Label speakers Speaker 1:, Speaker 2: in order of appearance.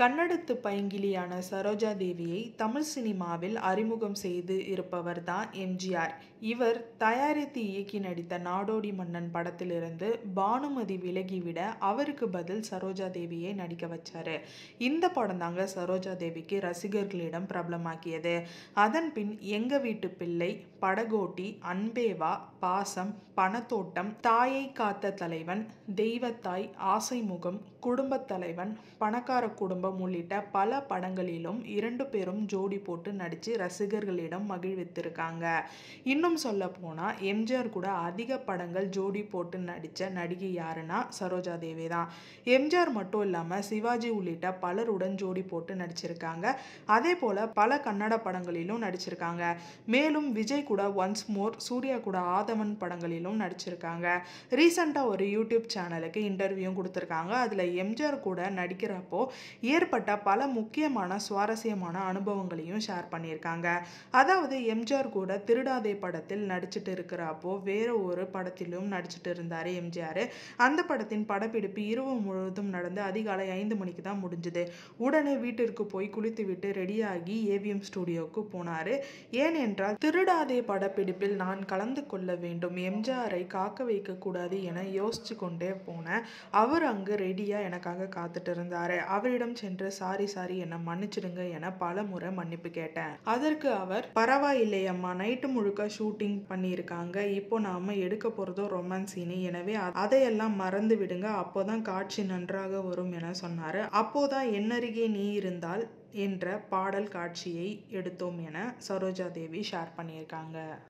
Speaker 1: கன்னடத்து பைங்கிலியான சரோஜா தேவியை தமிழ் சினிமாவில் அறிமுகம் செய்து இருப்பவர் தான் எம்ஜிஆர் இவர் தயாரித்து இயக்கி நடித்த நாடோடி மன்னன் படத்திலிருந்து பானுமதி விலகிவிட அவருக்கு பதில் சரோஜா தேவியை நடிக்க வச்சார் இந்த படம் தாங்க சரோஜா தேவிக்கு ரசிகர்களிடம் பிரபலமாக்கியது அதன் பின் எங்க வீட்டு பிள்ளை படகோட்டி அன்பேவா பாசம் பணத்தோட்டம் தாயை காத்த தலைவன் தெய்வத்தாய் ஆசைமுகம் குடும்பத் தலைவன் பணக்கார குடும்ப குடும்பம் உள்ளிட்ட பல படங்களிலும் இரண்டு பேரும் ஜோடி போட்டு நடித்து ரசிகர்களிடம் மகிழ்வித்திருக்காங்க இன்னும் சொல்ல போனால் எம்ஜிஆர் கூட அதிக படங்கள் ஜோடி போட்டு நடித்த நடிகை யாருன்னா சரோஜா தேவி தான் எம்ஜிஆர் மட்டும் இல்லாமல் சிவாஜி உள்ளிட்ட பலருடன் ஜோடி போட்டு நடிச்சிருக்காங்க அதே போல் பல கன்னட படங்களிலும் நடிச்சிருக்காங்க மேலும் விஜய் கூட ஒன்ஸ் மோர் சூர்யா கூட ஆதவன் படங்களிலும் நடிச்சிருக்காங்க ரீசண்டாக ஒரு யூடியூப் சேனலுக்கு இன்டர்வியூ கொடுத்துருக்காங்க அதில் எம்ஜிஆர் கூட நடிக்கிறப்போ ஏற்பட்ட பல முக்கியமான சுவாரஸ்யமான அனுபவங்களையும் ஷேர் பண்ணியிருக்காங்க அதாவது எம்ஜிஆர் கூட திருடாதே படத்தில் நடிச்சிட்டு இருக்கிறப்போ வேறு ஒரு படத்திலும் நடிச்சிட்டு இருந்தார் எம்ஜிஆர் அந்த படத்தின் படப்பிடிப்பு இரவு முழுவதும் நடந்து அதிகாலை ஐந்து மணிக்கு தான் முடிஞ்சுது உடனே வீட்டிற்கு போய் குளித்து விட்டு ரெடியாகி ஏவிஎம் ஸ்டூடியோவுக்கு போனார் ஏனென்றால் திருடாதே படப்பிடிப்பில் நான் கலந்து கொள்ள வேண்டும் எம்ஜிஆரை காக்க வைக்கக்கூடாது என யோசிச்சு கொண்டே போன அவர் அங்கு ரெடியாக எனக்காக காத்துட்டு இருந்தார் அவரிடம் சென்று சாரி சாரி என்னை மன்னிச்சிடுங்க என பல முறை மன்னிப்பு கேட்டேன் அதற்கு அவர் பரவாயில்லையம்மா நைட்டு முழுக்க ஷூட்டிங் பண்ணியிருக்காங்க இப்போ நாம எடுக்க போகிறதோ ரொமான்ஸ் சீனு எனவே அதையெல்லாம் மறந்து விடுங்க அப்போதான் காட்சி நன்றாக வரும் என சொன்னார் அப்போதான் என்னருகே நீ இருந்தால் என்ற பாடல் காட்சியை எடுத்தோம் என சரோஜா தேவி ஷேர் பண்ணியிருக்காங்க